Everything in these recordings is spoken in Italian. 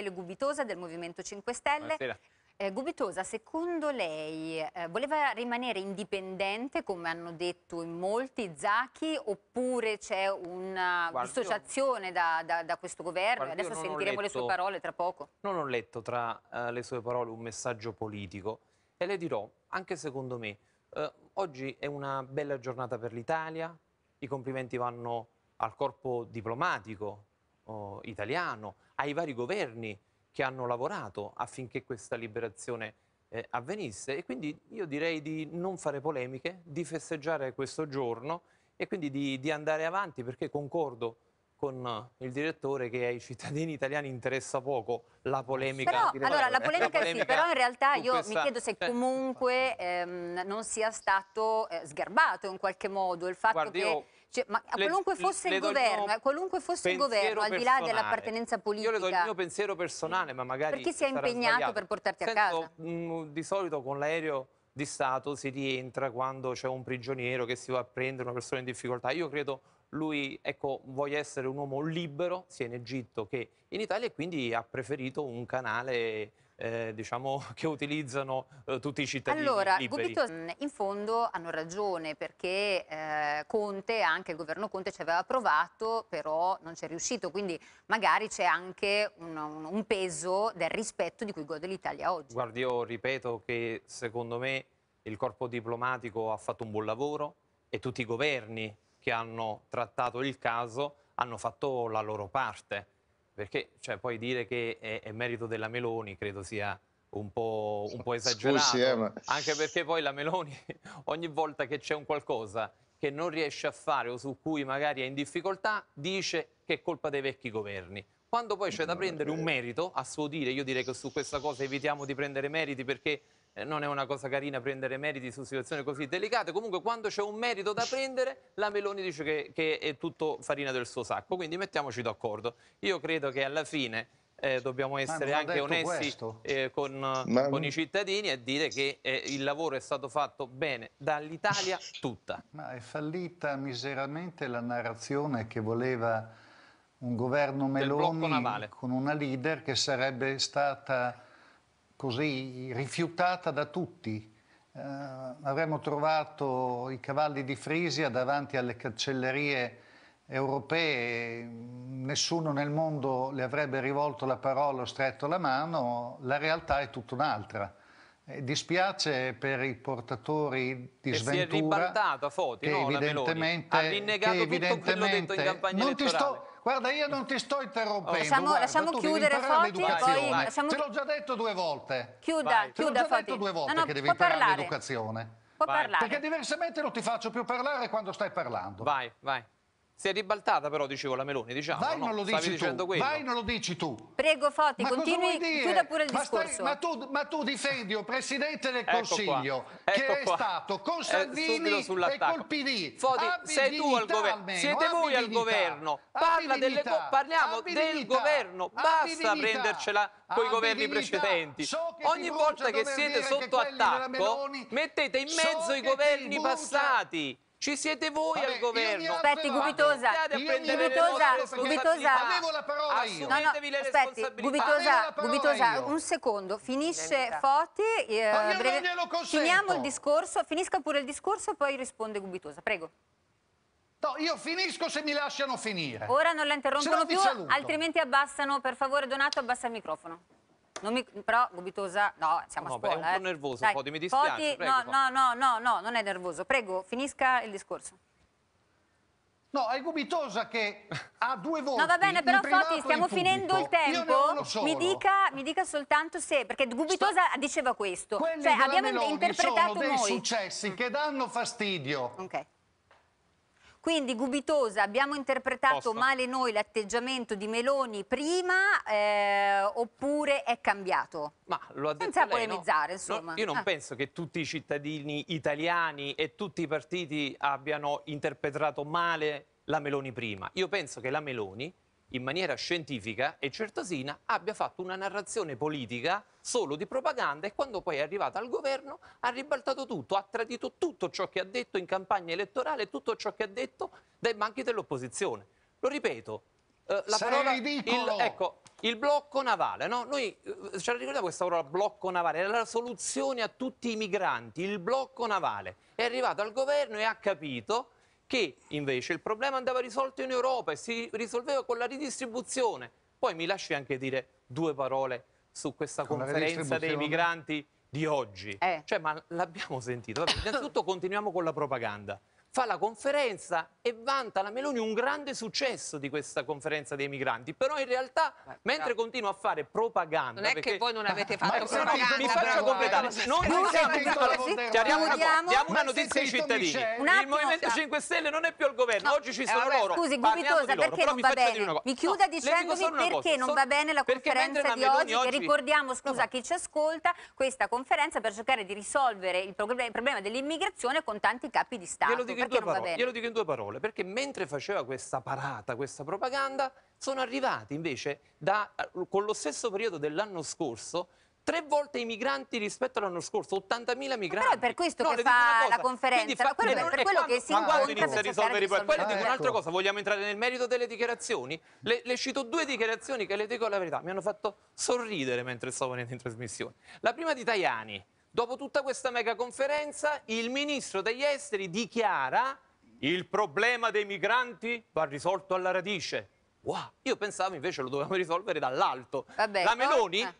Michele Gubitosa del Movimento 5 Stelle. Eh, Gubitosa, secondo lei eh, voleva rimanere indipendente, come hanno detto in molti, Zacchi, oppure c'è una Guarda, dissociazione io... da, da, da, questo governo? Guarda, Adesso sentiremo letto... le sue parole tra poco. Non ho letto tra uh, le sue parole un messaggio politico e le dirò, anche secondo me, uh, oggi è una bella giornata per l'Italia, i complimenti vanno al corpo diplomatico uh, italiano, ai vari governi che hanno lavorato affinché questa liberazione eh, avvenisse e quindi io direi di non fare polemiche, di festeggiare questo giorno e quindi di, di andare avanti perché concordo con il direttore che ai cittadini italiani interessa poco la polemica. Però, allora, la polemica, la polemica sì, però in realtà io questa... mi chiedo se cioè, comunque ehm, non sia stato eh, sgarbato in qualche modo il fatto Guardi, che... Io cioè, ma le, qualunque fosse, il governo, mio, qualunque fosse il governo, al di là dell'appartenenza politica. Io le do il mio pensiero personale, ma magari. Perché si è impegnato sbagliato. per portarti Senso, a casa? Mh, mm, di solito con l'aereo di Stato si rientra quando c'è un prigioniero che si va a prendere una persona in difficoltà. Io credo lui ecco, voglia essere un uomo libero sia in Egitto che in Italia e quindi ha preferito un canale eh, diciamo, che utilizzano eh, tutti i cittadini Allora, liberi. Gubito mm, in fondo hanno ragione perché eh, Conte, anche il governo Conte ci aveva provato, però non c'è riuscito, quindi magari c'è anche un, un, un peso del rispetto di cui gode l'Italia oggi. Guardi, io ripeto che secondo me il corpo diplomatico ha fatto un buon lavoro e tutti i governi che hanno trattato il caso hanno fatto la loro parte perché cioè, poi dire che è, è, merito della Meloni credo sia un po', un po esagerato, Scusi, eh, ma... anche perché poi la Meloni ogni volta che c'è un qualcosa che non riesce a fare o su cui magari è in difficoltà dice che è colpa dei vecchi governi. Quando poi c'è da prendere un eh, merito, a suo dire, io direi che su questa cosa evitiamo di prendere meriti perché eh, non è una cosa carina prendere meriti su situazioni così delicate. Comunque, quando c'è un merito da prendere, la Meloni dice che, che è tutto farina del suo sacco. Quindi mettiamoci d'accordo. Io credo che alla fine. Eh, dobbiamo essere anche onesti eh, con, Ma... con, i cittadini e dire che eh, il lavoro è stato fatto bene dall'Italia tutta. Ma è fallita miseramente la narrazione che voleva un governo Meloni con una leader che sarebbe stata così rifiutata da tutti. Eh, avremmo trovato i cavalli di Frisia davanti alle cancellerie europee, nessuno nel mondo le avrebbe rivolto la parola o stretto la mano, la realtà è tutta un'altra. Eh, dispiace per i portatori di che sventura si è ribaltato a Foti, che no, evidentemente, ha rinnegato che evidentemente, tutto quello detto in campagna elettorale. Ti sto, Guarda, io non ti sto interrompendo. Oh, lasciamo, guarda, lasciamo chiudere Foti, poi lasciamo... Te l'ho già detto due volte. Chiuda, Vai. Te l'ho già detto due volte no, no, che devi imparare l'educazione. Può parlare. Perché diversamente non ti faccio più parlare quando stai parlando. Vai, vai. Si è ribaltata però, dicevo, la Meloni, diciamo. Vai, no? non, lo dici tu. Vai non lo dici tu. Prego, Foti, ma continui, chiuda pure il ma discorso. Stai, ma, tu, ma, tu, difendi un Presidente del ecco Consiglio qua. Ecco che ecco è qua. stato con eh, Salvini eh, e col PD. Foti, sei tu al governo, siete voi al governo. Parla delle parliamo abbibilità. del governo, basta abbibilità. prendercela con i governi precedenti. So Ogni volta che siete sotto attacco mettete in mezzo i governi passati. Ci siete voi Vabbè, al governo. Aspetti, Gubitosa. Gubitosa, Gubitosa. Avevo la parola io. No, no, aspetti, Gubitosa, Gubitosa un secondo. Finisce Foti. Eh, breve... Finiamo il discorso, finisca pure il discorso e poi risponde Gubitosa. Prego. No, io finisco se mi lasciano finire. Ora non la interrompono più, saluto. altrimenti abbassano, per favore Donato, abbassa il microfono. Mi, però gubitosa, no, siamo no, a scuola. Beh, è un eh. po' nervoso, Dai, Poti, mi dispiace. Foti, prego, no, no, no, no, non è nervoso. Prego, finisca il discorso. No, è Gubitosa che ha due voti. No, va bene, però Foti, stiamo finendo il tempo. Mi dica, mi dica, soltanto se, perché Gubitosa Sto... diceva questo. Quelli cioè, abbiamo interpretato sono dei noi. successi che danno fastidio. Ok. Quindi Gubitosa, abbiamo interpretato Posso? male noi l'atteggiamento di Meloni prima eh, oppure è cambiato? Ma lo ha detto Senza lei, polemizzare, no? insomma. No, io non ah. penso che tutti i cittadini italiani e tutti i partiti abbiano interpretato male la Meloni prima. Io penso che la Meloni in maniera scientifica e certosina abbia fatto una narrazione politica solo di propaganda e quando poi è arrivata al governo ha ribaltato tutto, ha tradito tutto ciò che ha detto in campagna elettorale, tutto ciò che ha detto dai banchi dell'opposizione. Lo ripeto, eh, la Sei parola... Il, ecco, il blocco navale, no? Noi eh, ce la ricordiamo questa parola blocco navale, era la soluzione a tutti i migranti, il blocco navale. È arrivato al governo e ha capito che invece il problema andava risolto in Europa e si risolveva con la ridistribuzione. Poi mi lasci anche dire due parole su questa con conferenza dei migranti di oggi. Eh. Cioè, ma l'abbiamo sentito. Vabbè, innanzitutto continuiamo con la propaganda fa la conferenza e vanta la Meloni un grande successo di questa conferenza dei migranti, però in realtà eh, mentre no. continua a fare propaganda... Non è perché... che voi non avete fatto ma, propaganda, Mi faccio completare, eh, non noi siamo... Allora, chiariamo una cosa, diamo una notizia ai cittadini, il Movimento 5 Stelle non è più al governo, oggi ci sono loro, Scusi, Gubitosa, perché non va bene? Mi chiuda dicendomi perché non va bene la conferenza di oggi, che ricordiamo, scusa, a chi ci ascolta, questa conferenza per cercare di risolvere il problema dell'immigrazione con tanti capi di Stato in due parole. Glielo dico in due parole, perché mentre faceva questa parata, questa propaganda, sono arrivati invece da, eh, con lo stesso periodo dell'anno scorso tre volte i migranti rispetto all'anno scorso, 80.000 migranti. però è per questo no, che fa la conferenza, fa, ma quello, non, per quello quando, che si ma quando inizia a risolvere i problemi? Quello ah, dico un'altra ecco. cosa, vogliamo entrare nel merito delle dichiarazioni? Le, le, cito due dichiarazioni che le dico la verità, mi hanno fatto sorridere mentre venendo in trasmissione. La prima di Tajani, Dopo tutta questa mega conferenza, il ministro degli esteri dichiara il problema dei migranti va risolto alla radice. Wow, io pensavo invece lo dovevamo risolvere dall'alto. La Meloni, oh,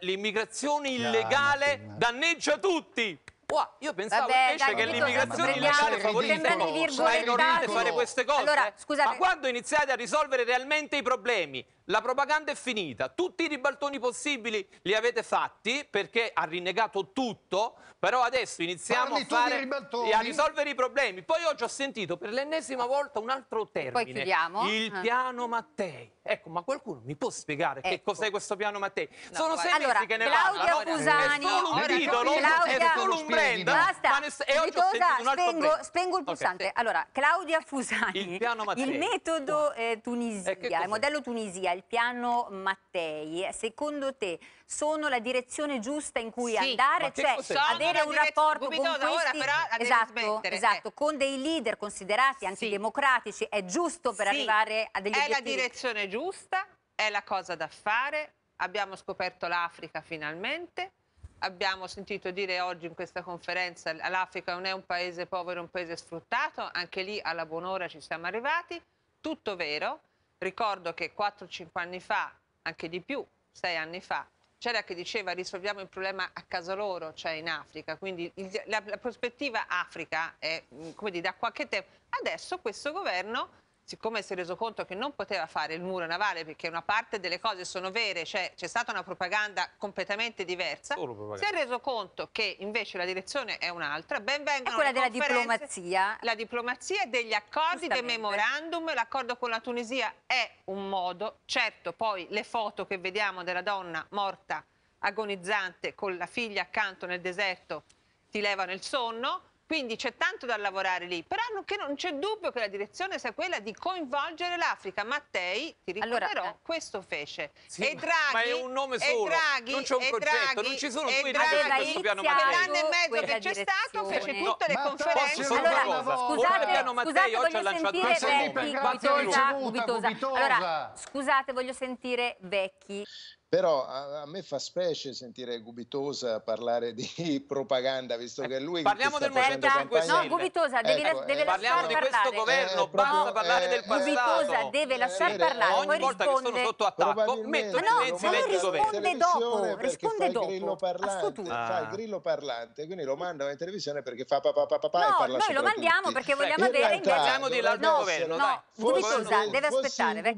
l'immigrazione illegale no, danneggia tutti. Wow, io pensavo Vabbè, invece dai, che l'immigrazione illegale favoriscono. Ma è normale fare queste cose. Allora, scusate. Ma quando iniziate a risolvere realmente i problemi, la propaganda è finita, tutti i ribaltoni possibili li avete fatti perché ha rinnegato tutto, però adesso iniziamo a, fare, e a risolvere i problemi. Poi oggi ho sentito per l'ennesima volta un altro termine, il ah. piano Mattei. Ecco, ma qualcuno mi può spiegare ecco. che cos'è questo piano Mattei? No, Sono sei allora, mesi che ne Claudia parla. Fusani, è solo un titolo, è solo un brand. Basta, e ho sentito un spengo, spengo il pulsante. Okay. Allora, Claudia Fusani, il, il metodo eh, Tunisia, il modello Tunisia, il piano Mattei, secondo te sono la direzione giusta in cui sì, andare? Cioè avere un rapporto con questi... Esatto, eh. esatto eh. con dei leader considerati antidemocratici sì. è giusto per sì. arrivare a degli è obiettivi? È la direzione giusta, è la cosa da fare, abbiamo scoperto l'Africa finalmente, abbiamo sentito dire oggi in questa conferenza che l'Africa non è un paese povero, è un paese sfruttato, anche lì alla buon'ora ci siamo arrivati, tutto vero, Ricordo che 4-5 anni fa, anche di più, 6 anni fa, c'era chi diceva risolviamo il problema a casa loro, cioè in Africa, quindi il, la, la, prospettiva Africa è mm, come dire, da qualche tempo. Adesso questo governo siccome si è reso conto che non poteva fare il muro navale perché una parte delle cose sono vere, cioè c'è stata una propaganda completamente diversa, propaganda. si è reso conto che invece la direzione è un'altra, ben vengono è quella della diplomazia. La diplomazia degli accordi, dei memorandum, l'accordo con la Tunisia è un modo, certo poi le foto che vediamo della donna morta agonizzante con la figlia accanto nel deserto ti levano il sonno, quindi c'è tanto da lavorare lì, però non, non c'è dubbio che la direzione sia quella di coinvolgere l'Africa. Mattei, ti ricorderò, allora, eh, questo fece. Sì, e Draghi, ma è un nome solo, Draghi, non c'è un progetto, Draghi, non ci sono due Draghi in questo piano Mattei. L'anno e mezzo che c'è stato fece tutte no, le conferenze. Posso allora, una cosa? Scusate, il piano Mattei oggi ha lanciato due Vecchi, cubitosa, cubitosa. Allora, scusate, voglio sentire Vecchi. Però a, a, me fa specie sentire Gubitosa parlare di propaganda, visto che lui... Parliamo del movimento 5 Stelle. No, Gubitosa, eh, devi, ecco, la, eh, deve eh, Parliamo di questo governo, eh, proprio, basta parlare eh, del passato. Gubitosa deve eh, lasciar parlare, Ogni poi volta risponde... che sono sotto attacco, metto in no, silenzio il governo. risponde dopo, risponde dopo. Grillo parlante, ah. fa il ah. grillo parlante, quindi lo mandano in televisione perché fa papà papà pa, pa, no, e parla noi lo mandiamo tutti. perché vogliamo in avere... Parliamo dell'altro governo, dai. Gubitosa deve aspettare.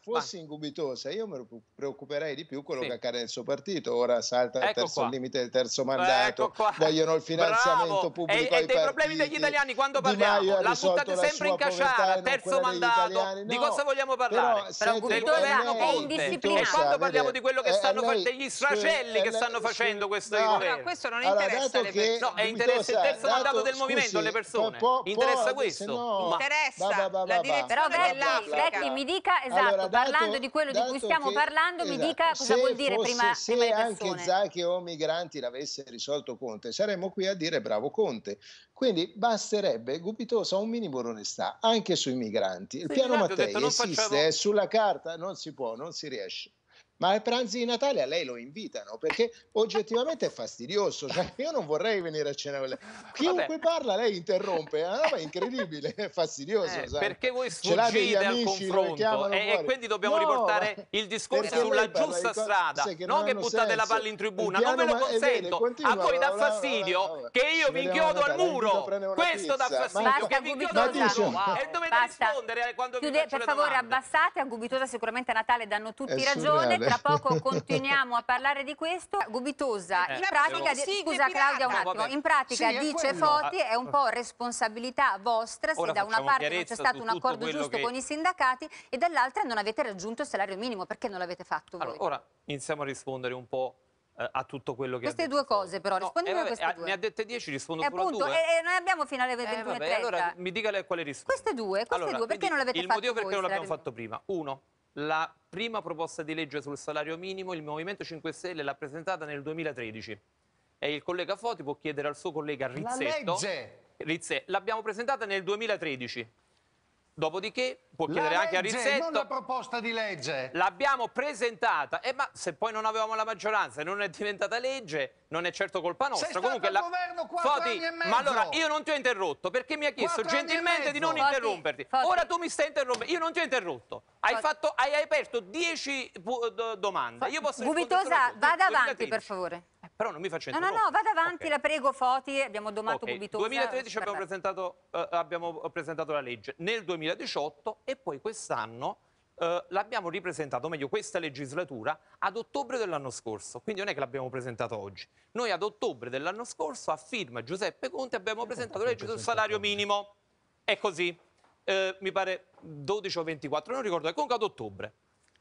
Fossi in Gubitosa, io me lo preoccupo preoccuperei di più quello sì. che accade nel suo partito. Ora salta ecco terzo, il limite del terzo ecco mandato, ecco vogliono il finanziamento Bravo. pubblico. E, e dei partiti. problemi degli italiani quando parliamo, la buttate sempre in casciara, terzo mandato. No, di cosa vogliamo parlare? Però, senti, di dove hanno Conte? E quando parliamo di quello che eh, stanno facendo, degli sfracelli eh, che stanno facendo questo governo? questo non interessa le persone. è interessa il terzo mandato del movimento alle persone. Interessa questo? Interessa la direzione dell'Africa. mi dica, esatto, parlando di quello di cui stiamo parlando, mi dica cosa vuol dire fosse, prima, se prima anche Zacchi o Migranti l'avesse risolto Conte, saremmo qui a dire bravo Conte. Quindi basterebbe, Gubitosa, un minimo di onestà anche sui migranti. Il sì, piano esatto, Mattei esiste, facciamo... è sulla carta, non si può, non si riesce ma ai pranzi di Natale a lei lo invitano perché oggettivamente è fastidioso. Cioè io non vorrei venire a cena con lei. Chiunque Vabbè. parla lei interrompe, è una roba incredibile, è fastidioso. Eh, perché voi sfuggite al confronto eh, e, e, quindi dobbiamo no, riportare il discorso sulla giusta strada, che non, non che buttate senso. la palla in tribuna. Non ve lo eh, consento. Bene, a voi dà fastidio che io mi inchiodo al muro. Questo dà fastidio che vi inchiodo al muro. E dovete rispondere quando vi Per favore abbassate, a Gubitosa sicuramente a Natale danno tutti ragione tra poco continuiamo a parlare di questo. Gubitosa, eh, in pratica, sì, scusa Claudia un attimo, in pratica sì, dice Foti ah, è un ah. po' responsabilità vostra Ora se da una parte non c'è stato un accordo giusto che... con i sindacati e dall'altra non avete raggiunto il salario minimo, perché non l'avete fatto voi? Allora, iniziamo a rispondere un po' eh, a tutto quello che queste due cose però rispondimi no, eh, a queste ah, due ne ha dette 10 rispondo eh, pure solo appunto, a due e, e noi abbiamo fino alle 21.30 eh, allora mi dica lei quale risponde queste due, queste allora, due perché non l'avete fatto il motivo perché non l'abbiamo fatto prima uno la prima proposta di legge sul salario minimo il Movimento 5 Stelle l'ha presentata nel 2013 e il collega Foti può chiedere al suo collega Rizzetto. La legge! l'abbiamo presentata nel 2013. Dopodiché può chiedere la anche legge, a Rizzetto. Non la proposta di legge. L'abbiamo presentata, eh, ma se poi non avevamo la maggioranza e non è diventata legge, non è certo colpa nostra. Sei Comunque la... governo Foti, ma allora io non ti ho interrotto perché mi ha chiesto gentilmente di non Fatti, interromperti. Fatti. Ora tu mi stai interrompendo, io non ti ho interrotto. Hai, fatto, hai aperto dieci domande. Fatti. Io posso Gubitosa, vada avanti per favore però non mi faccio entrare. No, no, no, vada avanti, okay. la prego Foti, abbiamo domato okay. Bubitosa. Nel 2013 abbiamo presentato, eh, abbiamo eh, presentato, la legge, nel 2018 e poi quest'anno eh, l'abbiamo ripresentato, o meglio questa legislatura, ad ottobre dell'anno scorso, quindi non è che l'abbiamo presentata oggi. Noi ad ottobre dell'anno scorso, a firma Giuseppe Conte, abbiamo eh, presentato la legge sul salario minimo. È così, eh, mi pare 12 o 24, non ricordo, è comunque ad ottobre.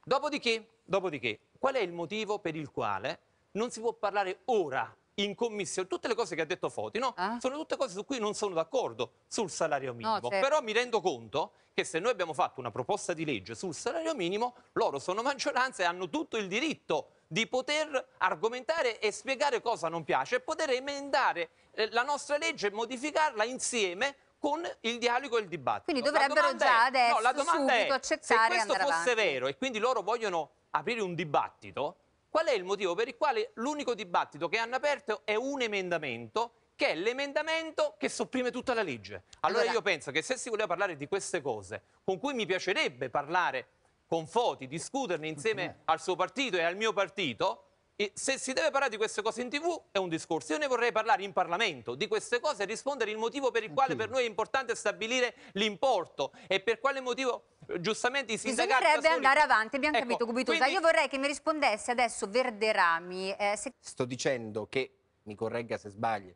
Dopodiché, dopodiché, qual è il motivo per il quale non si può parlare ora in commissione, tutte le cose che ha detto Foti, no? ah. sono tutte cose su cui non sono d'accordo sul salario minimo. No, certo. Però mi rendo conto che se noi abbiamo fatto una proposta di legge sul salario minimo, loro sono maggioranza e hanno tutto il diritto di poter argomentare e spiegare cosa non piace e poter emendare eh, la nostra legge e modificarla insieme con il dialogo e il dibattito. Quindi dovrebbero già è, adesso no, la domanda subito è, accettare se questo fosse vero e quindi loro vogliono aprire un dibattito, Qual è il motivo per il quale l'unico dibattito che hanno aperto è un emendamento che è l'emendamento che sopprime tutta la legge. Allora, allora, io penso che se si voleva parlare di queste cose, con cui mi piacerebbe parlare con Foti, discuterne insieme al suo partito e al mio partito, se si deve parlare di queste cose in tv è un discorso, io ne vorrei parlare in Parlamento di queste cose e rispondere il motivo per il quale per noi è importante stabilire l'importo e per quale motivo eh, giustamente i sindacati... Bisognerebbe soli... andare avanti, abbiamo ecco, capito Gubitosa, quindi... io vorrei che mi rispondesse adesso Verderami. Eh, se... Sto dicendo che, mi corregga se sbaglio,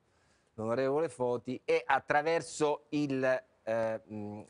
l'onorevole Foti è attraverso il, eh,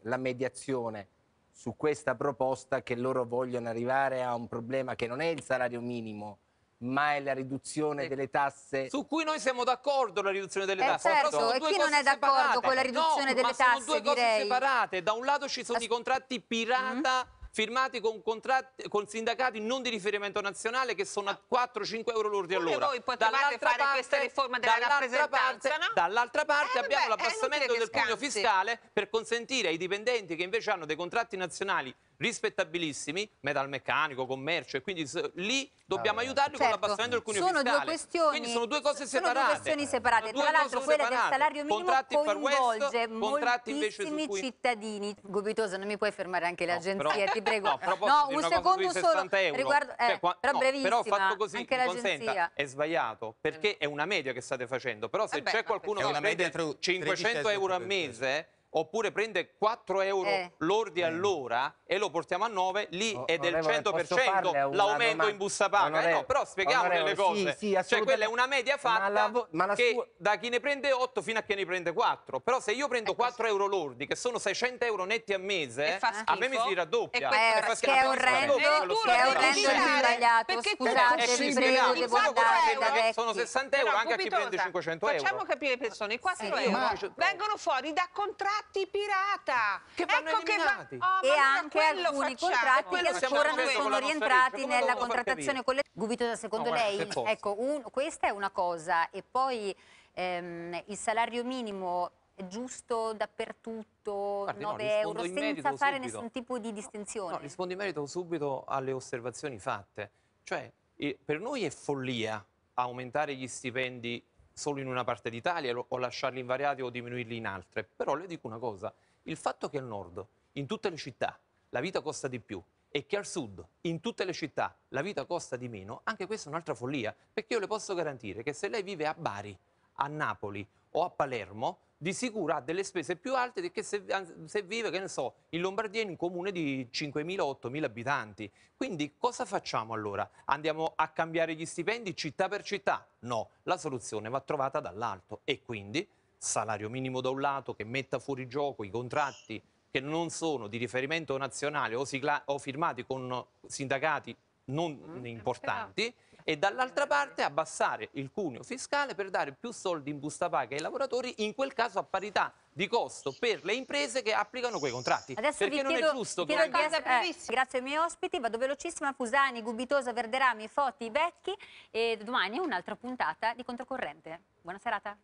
la mediazione su questa proposta che loro vogliono arrivare a un problema che non è il salario minimo, ma è la riduzione delle tasse. Su cui noi siamo d'accordo la riduzione delle eh, tasse. Eh certo, e chi non è d'accordo con la riduzione no, delle ma tasse, sono due cose direi. separate. Da un lato ci sono As i contratti pirata... Mm -hmm firmati con, contratti, con, sindacati non di riferimento nazionale che sono a 4-5 ah. euro lordi all'ora. Voi potevate fare parte, questa riforma della rappresentanza, parte, no? Dall'altra eh, parte eh, abbiamo l'abbassamento del pugno fiscale per consentire ai dipendenti che invece hanno dei contratti nazionali rispettabilissimi, metalmeccanico, commercio, e quindi lì dobbiamo ah, aiutarli certo. con l'abbassamento del cuneo sono fiscale. Due questioni, quindi sono due cose separate. Sono due questioni separate. Due Tra l'altro quella separate. del salario minimo contratti coinvolge contratti moltissimi cui... cittadini. Gubitoso, non mi puoi fermare anche l'agenzia, no, ti prego. No, no un secondo solo. riguardo... eh, cioè, qua... però no, brevissima, però fatto così, anche consenta, è sbagliato, perché è una media che state facendo. Però se eh c'è qualcuno che prende 500 euro al mese oppure prende 4 euro eh. lordi eh. all'ora e lo portiamo a 9, lì o, oh, è del 100% l'aumento in busta paga. Eh no, però spieghiamo le cose. Sì, sì, cioè quella è una media fatta ma la, ma la sua... da chi ne prende 8 fino a chi ne prende 4. Però se io prendo 4 euro lordi, che sono 600 euro netti a mese, a me mi si raddoppia. E eh, è, che è che è orrendo e sbagliato. Perché Scusate, vi prego, vi guardate Sono 60 euro anche a chi prende 500 euro. Facciamo capire le persone, i 4 eh, euro oh, vengono fuori da contratti contratti pirata. Che vanno ecco eliminati. Che va... oh, e anche alcuni contratti che ancora non sono rientrati nella contrattazione collettiva. Gubito, secondo no, lei, ecco, un, questa è una cosa e poi ehm, il salario minimo è giusto dappertutto, Guardi, 9 no, euro, senza fare subito. nessun tipo di distinzione. No, no, rispondo in merito subito alle osservazioni fatte. Cioè, per noi è follia aumentare gli stipendi solo in una parte d'Italia o lasciarli invariati o diminuirli in altre. Però le dico una cosa, il fatto che al nord, in tutte le città, la vita costa di più e che al sud, in tutte le città, la vita costa di meno, anche questa è un'altra follia, perché io le posso garantire che se lei vive a Bari, a Napoli o a Palermo, di sicuro ha delle spese più alte che se, se vive, che ne so, in Lombardia in un comune di 5.000-8.000 abitanti. Quindi cosa facciamo allora? Andiamo a cambiare gli stipendi città per città? No, la soluzione va trovata dall'alto e quindi salario minimo da un lato che metta fuori gioco i contratti che non sono di riferimento nazionale o, o firmati con sindacati non mm, importanti, però e dall'altra parte abbassare il cuneo fiscale per dare più soldi in busta paga ai lavoratori, in quel caso a parità di costo per le imprese che applicano quei contratti. Adesso Perché non chiedo, è giusto che... Una cosa eh, grazie ai miei ospiti, vado velocissima, Fusani, Gubitosa, Verderami, Fotti, Vecchi e domani un'altra puntata di Controcorrente. Buona serata.